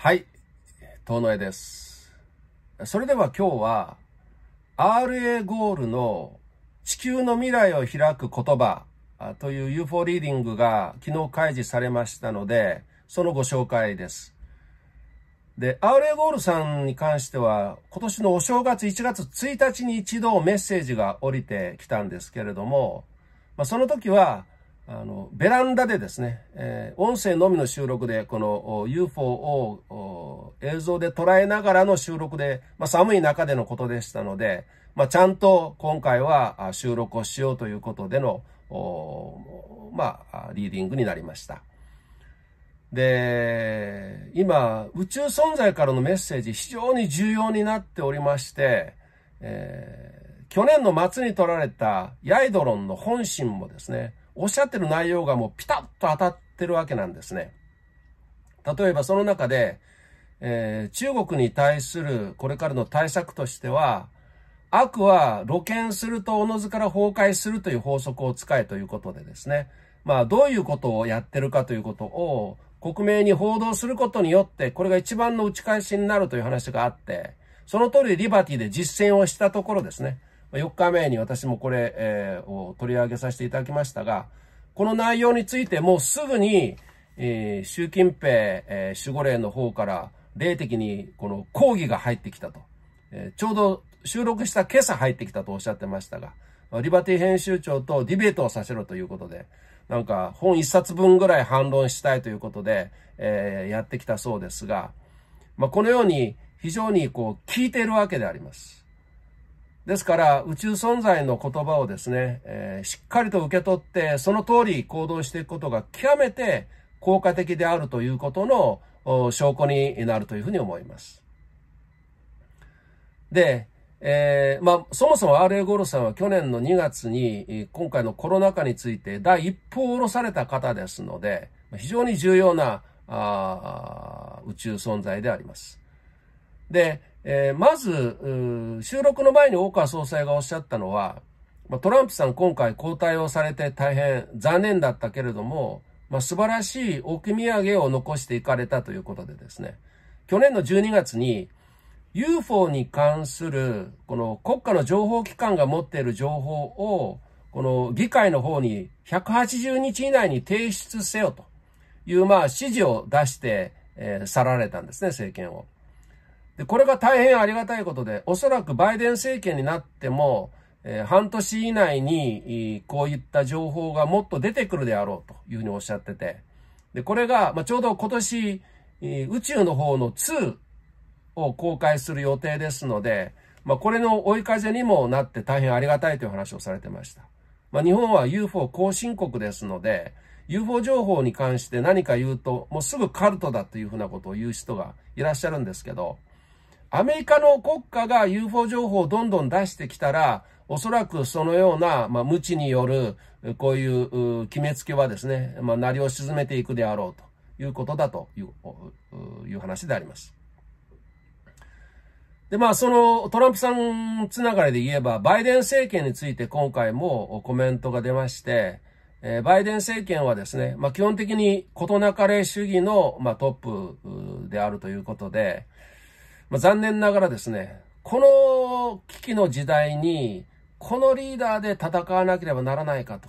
はい、遠野江です。それでは今日は、RA ゴールの地球の未来を開く言葉という UFO リーディングが昨日開示されましたので、そのご紹介です。で、RA ゴールさんに関しては、今年のお正月1月1日に一度メッセージが降りてきたんですけれども、まあ、その時は、あの、ベランダでですね、えー、音声のみの収録で、この UFO を映像で捉えながらの収録で、まあ、寒い中でのことでしたので、まあ、ちゃんと今回は収録をしようということでの、まあ、リーディングになりました。で、今、宇宙存在からのメッセージ非常に重要になっておりまして、えー、去年の末に撮られたヤイドロンの本心もですね、おっしゃってる内容がもうピタッと当たってるわけなんですね。例えばその中で、えー、中国に対するこれからの対策としては、悪は露見するとおのずから崩壊するという法則を使えということでですね。まあどういうことをやってるかということを国名に報道することによってこれが一番の打ち返しになるという話があって、その通りリバティで実践をしたところですね。4日目に私もこれ、えー、を取り上げさせていただきましたが、この内容についてもうすぐに、えー、習近平、えー、守護霊の方から霊的にこの抗議が入ってきたと、えー、ちょうど収録した今朝入ってきたとおっしゃってましたが、リバティ編集長とディベートをさせろということで、なんか本一冊分ぐらい反論したいということで、えー、やってきたそうですが、まあ、このように非常にこう聞いているわけであります。ですから、宇宙存在の言葉をですね、えー、しっかりと受け取って、その通り行動していくことが極めて効果的であるということの証拠になるというふうに思います。で、えー、まあ、そもそも RA ゴルさんは去年の2月に、今回のコロナ禍について第一報を下ろされた方ですので、非常に重要なあ宇宙存在であります。で、えー、まず、収録の前に大川総裁がおっしゃったのは、トランプさん今回交代をされて大変残念だったけれども、まあ、素晴らしい置き土産を残していかれたということでですね、去年の12月に UFO に関するこの国家の情報機関が持っている情報をこの議会の方に180日以内に提出せよというまあ指示を出して、えー、去られたんですね、政権を。で、これが大変ありがたいことで、おそらくバイデン政権になっても、えー、半年以内に、こういった情報がもっと出てくるであろうというふうにおっしゃってて、で、これが、まあ、ちょうど今年、宇宙の方の2を公開する予定ですので、まあ、これの追い風にもなって大変ありがたいという話をされてました。まあ、日本は UFO 後進国ですので、UFO 情報に関して何か言うと、もうすぐカルトだというふうなことを言う人がいらっしゃるんですけど、アメリカの国家が UFO 情報をどんどん出してきたら、おそらくそのような、まあ、無知による、こういう決めつけはですね、まあ、鳴りを沈めていくであろうということだという話であります。で、まあ、そのトランプさんつながりで言えば、バイデン政権について今回もコメントが出まして、えバイデン政権はですね、まあ、基本的に事なかれ主義の、まあ、トップであるということで、まあ、残念ながらですね、この危機の時代に、このリーダーで戦わなければならないかと。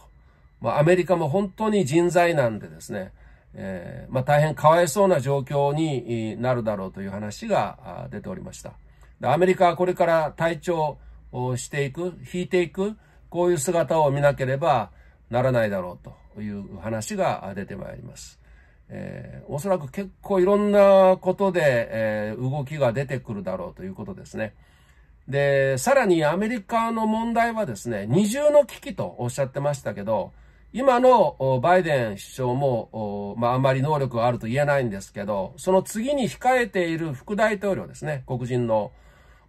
まあ、アメリカも本当に人材なんでですね、えー、まあ、大変かわいそうな状況になるだろうという話が出ておりました。アメリカはこれから体調をしていく、引いていく、こういう姿を見なければならないだろうという話が出てまいります。えー、おそらく結構いろんなことで、えー、動きが出てくるだろうということですね。で、さらにアメリカの問題はですね、二重の危機とおっしゃってましたけど、今のバイデン首相も、まあ、あんまり能力があると言えないんですけど、その次に控えている副大統領ですね、黒人の。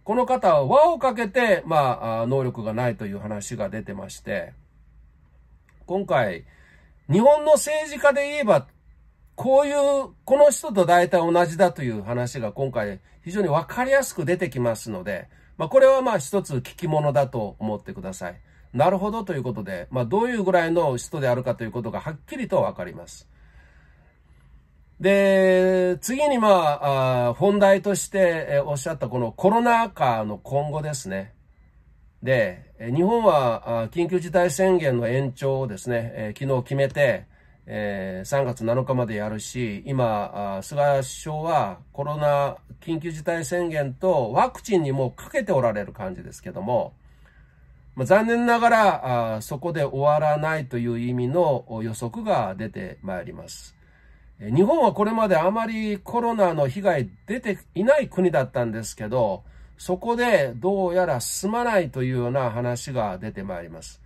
この方は輪をかけて、まあ、能力がないという話が出てまして、今回、日本の政治家で言えばこういう、この人と大体同じだという話が今回非常にわかりやすく出てきますので、まあ、これはまあ一つ聞き物だと思ってください。なるほどということで、まあ、どういうぐらいの人であるかということがはっきりとわかります。で、次にまあ、あ本題としておっしゃったこのコロナ禍の今後ですね。で、日本は緊急事態宣言の延長をですね、昨日決めて、えー、3月7日までやるし、今、菅首相はコロナ緊急事態宣言とワクチンにもかけておられる感じですけども、まあ、残念ながらあそこで終わらないという意味の予測が出てまいります。日本はこれまであまりコロナの被害出ていない国だったんですけど、そこでどうやら進まないというような話が出てまいります。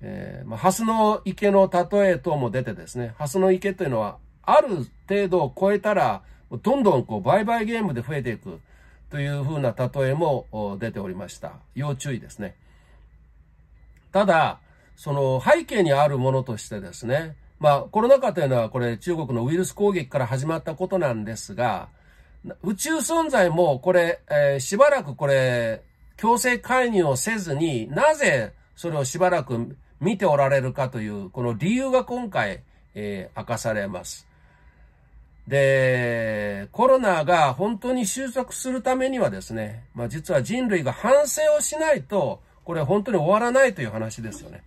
えー、まあ、蓮の池の例え等も出てですね、蓮の池というのは、ある程度を超えたら、どんどんこう、売買ゲームで増えていくというふうな例えも出ておりました。要注意ですね。ただ、その背景にあるものとしてですね、まあ、コロナ禍というのはこれ中国のウイルス攻撃から始まったことなんですが、宇宙存在もこれ、えー、しばらくこれ、強制介入をせずに、なぜそれをしばらく見ておられるかという、この理由が今回、えー、明かされます。で、コロナが本当に収束するためにはですね、まあ実は人類が反省をしないと、これ本当に終わらないという話ですよね。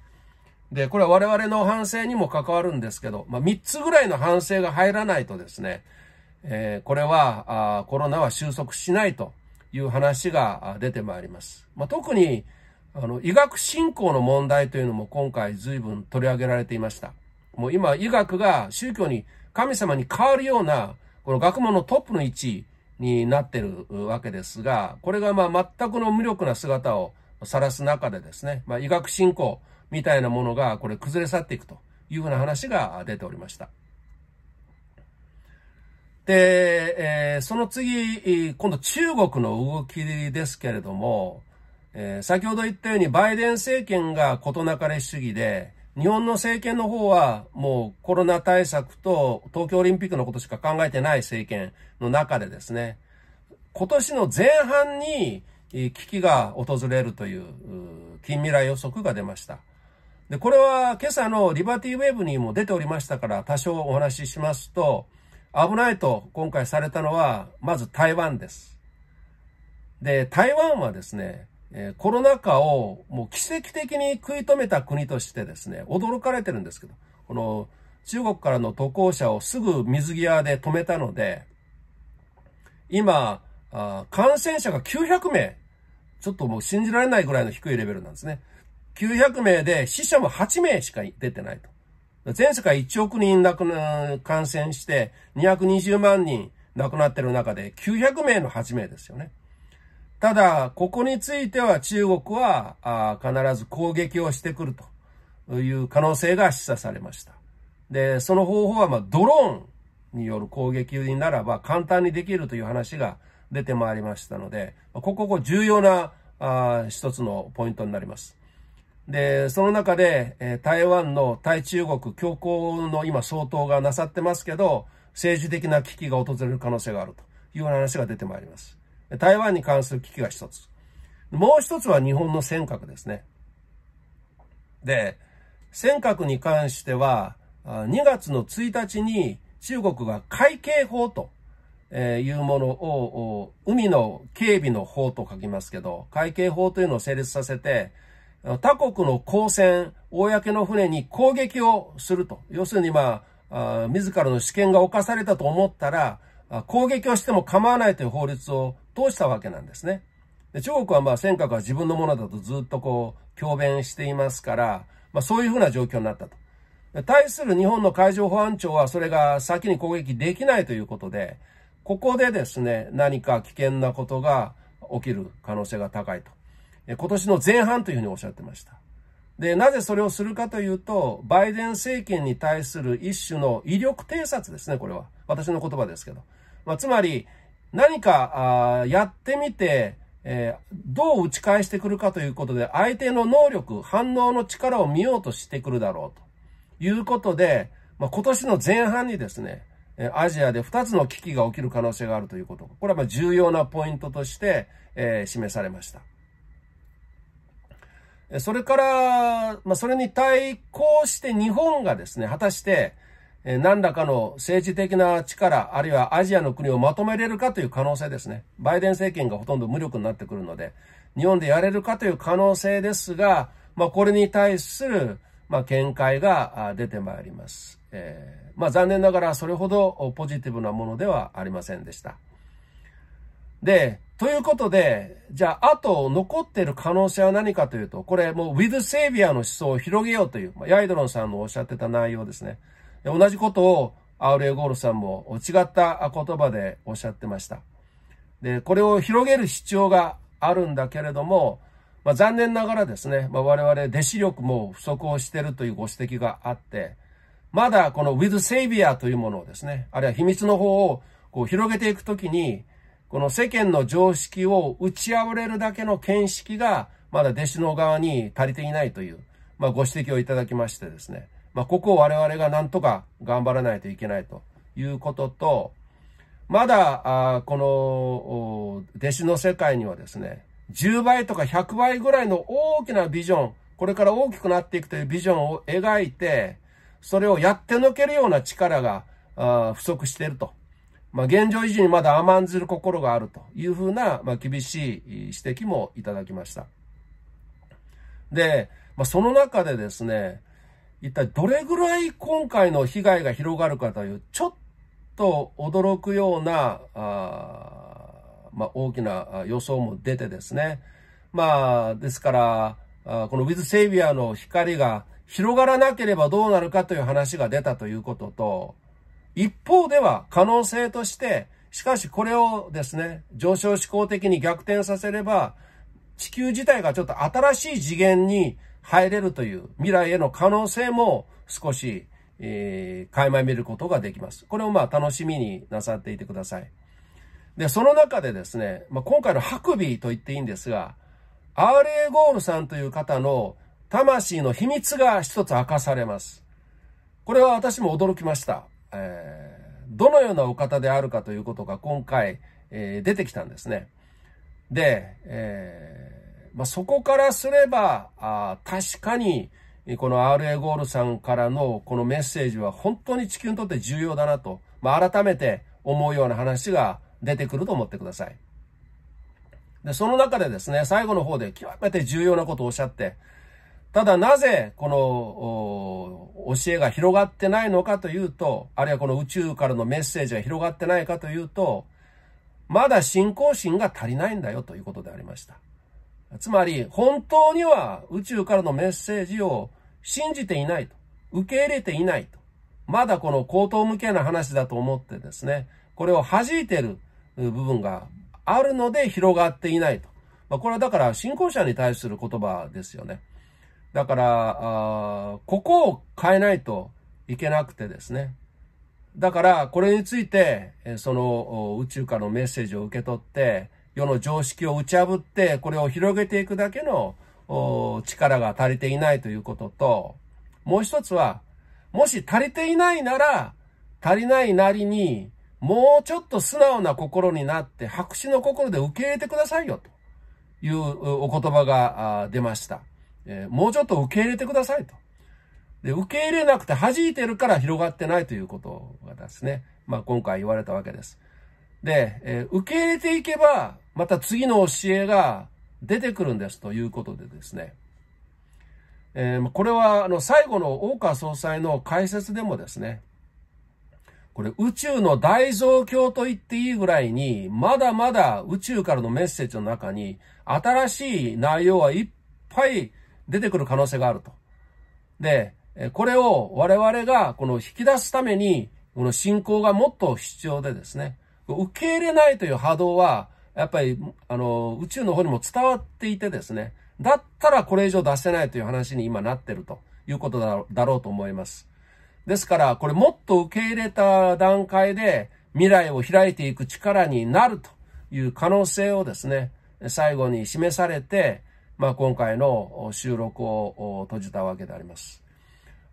で、これは我々の反省にも関わるんですけど、まあ3つぐらいの反省が入らないとですね、えー、これはあコロナは収束しないという話が出てまいります。まあ、特に、あの、医学信仰の問題というのも今回随分取り上げられていました。もう今、医学が宗教に、神様に変わるような、この学問のトップの位置になってるわけですが、これがまあ全くの無力な姿を晒す中でですね、まあ、医学信仰みたいなものがこれ崩れ去っていくというふうな話が出ておりました。で、えー、その次、今度中国の動きですけれども、えー、先ほど言ったようにバイデン政権が事なかれ主義で、日本の政権の方はもうコロナ対策と東京オリンピックのことしか考えてない政権の中でですね、今年の前半に危機が訪れるという近未来予測が出ました。で、これは今朝のリバティウェーブにも出ておりましたから多少お話ししますと、危ないと今回されたのは、まず台湾です。で、台湾はですね、えコロナ禍をもう奇跡的に食い止めた国としてですね、驚かれてるんですけど、この中国からの渡航者をすぐ水際で止めたので、今、あ感染者が900名。ちょっともう信じられないぐらいの低いレベルなんですね。900名で死者も8名しか出てないと。全世界1億人亡くな、感染して220万人亡くなってる中で900名の8名ですよね。ただ、ここについては中国はあ必ず攻撃をしてくるという可能性が示唆されました。で、その方法は、まあ、ドローンによる攻撃にならば簡単にできるという話が出てまいりましたので、ここ重要なあ一つのポイントになります。で、その中で、え台湾の対中国強硬の今相当がなさってますけど、政治的な危機が訪れる可能性があるという話が出てまいります。台湾に関する危機が一つ。もう一つは日本の尖閣ですね。で、尖閣に関しては、2月の1日に中国が海警法というものを、海の警備の法と書きますけど、海警法というのを成立させて、他国の公船、公の船に攻撃をすると。要するにまあ、あ自らの主権が侵されたと思ったら、攻撃をしても構わないという法律を通したわけなんですね。で中国はまあ尖閣は自分のものだとずっとこう、強弁していますから、まあそういうふうな状況になったと。対する日本の海上保安庁はそれが先に攻撃できないということで、ここでですね、何か危険なことが起きる可能性が高いと。今年の前半というふうにおっしゃってました。で、なぜそれをするかというと、バイデン政権に対する一種の威力偵察ですね、これは。私の言葉ですけど。まあ、つまり、何かあやってみて、えー、どう打ち返してくるかということで、相手の能力、反応の力を見ようとしてくるだろうということで、まあ、今年の前半にですね、アジアで2つの危機が起きる可能性があるということ。これはま重要なポイントとして、えー、示されました。それから、まあ、それに対抗して日本がですね、果たして、何らかの政治的な力、あるいはアジアの国をまとめれるかという可能性ですね。バイデン政権がほとんど無力になってくるので、日本でやれるかという可能性ですが、まあ、これに対する、まあ、見解が出てまいります。えー、まあ、残念ながらそれほどポジティブなものではありませんでした。で、ということで、じゃあ、あと残ってる可能性は何かというと、これもう With Savior の思想を広げようという、ヤイドロンさんのおっしゃってた内容ですね。同じことをアウレー・ゴールさんも違った言葉でおっしゃってました。で、これを広げる必要があるんだけれども、まあ、残念ながらですね、まあ、我々弟子力も不足をしているというご指摘があって、まだこの With Savior というものをですね、あるいは秘密の方をこう広げていくときに、この世間の常識を打ち破れるだけの見識が、まだ弟子の側に足りていないという、まあ、ご指摘をいただきましてですね、まあ、ここを我々がなんとか頑張らないといけないということと、まだ、あこの、弟子の世界にはですね、10倍とか100倍ぐらいの大きなビジョン、これから大きくなっていくというビジョンを描いて、それをやってのけるような力が不足しているとまあ、現状維持にまだ甘んずる心があるというふうな、まあ、厳しい指摘もいただきました。で、まあ、その中でですね、一体どれぐらい今回の被害が広がるかという、ちょっと驚くような、あまあ、大きな予想も出てですね。まあ、ですから、あこの With Savior の光が広がらなければどうなるかという話が出たということと、一方では可能性として、しかしこれをですね、上昇志向的に逆転させれば、地球自体がちょっと新しい次元に入れるという未来への可能性も少し、えー、垣間見ることができます。これをまあ楽しみになさっていてください。で、その中でですね、まあ、今回のハクビーと言っていいんですが、RA ゴールさんという方の魂の秘密が一つ明かされます。これは私も驚きました。えー、どのようなお方であるかということが今回、えー、出てきたんですね。で、えー、まあ、そこからすれば、あ確かに、この RA ゴールさんからのこのメッセージは本当に地球にとって重要だなと、まあ、改めて思うような話が出てくると思ってください。で、その中でですね、最後の方で極めて重要なことをおっしゃって、ただなぜこの教えが広がってないのかというと、あるいはこの宇宙からのメッセージが広がってないかというと、まだ信仰心が足りないんだよということでありました。つまり、本当には宇宙からのメッセージを信じていないと。受け入れていないと。まだこの口頭無けな話だと思ってですね、これを弾いてる部分があるので広がっていないと。まあ、これはだから信仰者に対する言葉ですよね。だから、ここを変えないといけなくてですね。だから、これについて、その宇宙からのメッセージを受け取って、世の常識を打ち破って、これを広げていくだけの力が足りていないということと、もう一つは、もし足りていないなら、足りないなりに、もうちょっと素直な心になって、白紙の心で受け入れてくださいよ、というお言葉が出ました。えー、もうちょっと受け入れてくださいと。で、受け入れなくて弾いてるから広がってないということがですね、まあ今回言われたわけです。で、えー、受け入れていけば、また次の教えが出てくるんですということでですね、えー、これはあの最後の大川総裁の解説でもですね、これ宇宙の大増強と言っていいぐらいに、まだまだ宇宙からのメッセージの中に新しい内容はいっぱい出てくる可能性があると。で、これを我々がこの引き出すために、この信仰がもっと必要でですね、受け入れないという波動は、やっぱり、あの、宇宙の方にも伝わっていてですね、だったらこれ以上出せないという話に今なってるということだろうと思います。ですから、これもっと受け入れた段階で未来を開いていく力になるという可能性をですね、最後に示されて、まあ、今回の収録を閉じたわけであります。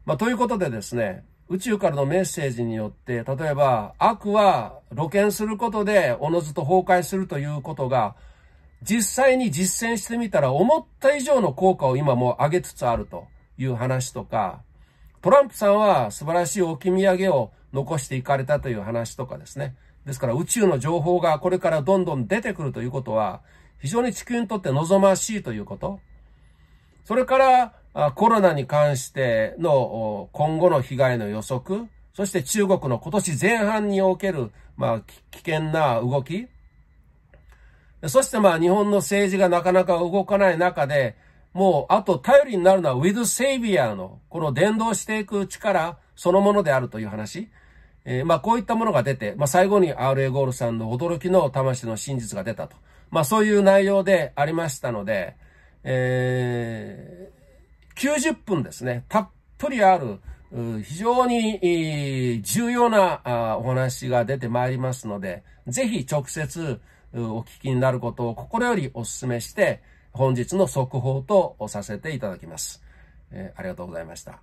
まあ、ということでですね、宇宙からのメッセージによって、例えば悪は露見することでおのずと崩壊するということが、実際に実践してみたら思った以上の効果を今もう上げつつあるという話とか、トランプさんは素晴らしい置き土産を残していかれたという話とかですね。ですから宇宙の情報がこれからどんどん出てくるということは、非常に地球にとって望ましいということ。それから、コロナに関しての今後の被害の予測、そして中国の今年前半における、まあ、危険な動き、そしてまあ日本の政治がなかなか動かない中で、もうあと頼りになるのはウィズ・セイビアのこの伝道していく力そのものであるという話。えー、まあ、こういったものが出て、まあ、最後に RA ゴールさんの驚きの魂の真実が出たと。まあ、そういう内容でありましたので、えー、90分ですね、たっぷりある、非常に重要なお話が出てまいりますので、ぜひ直接お聞きになることを心よりお勧めして、本日の速報とさせていただきます。えありがとうございました。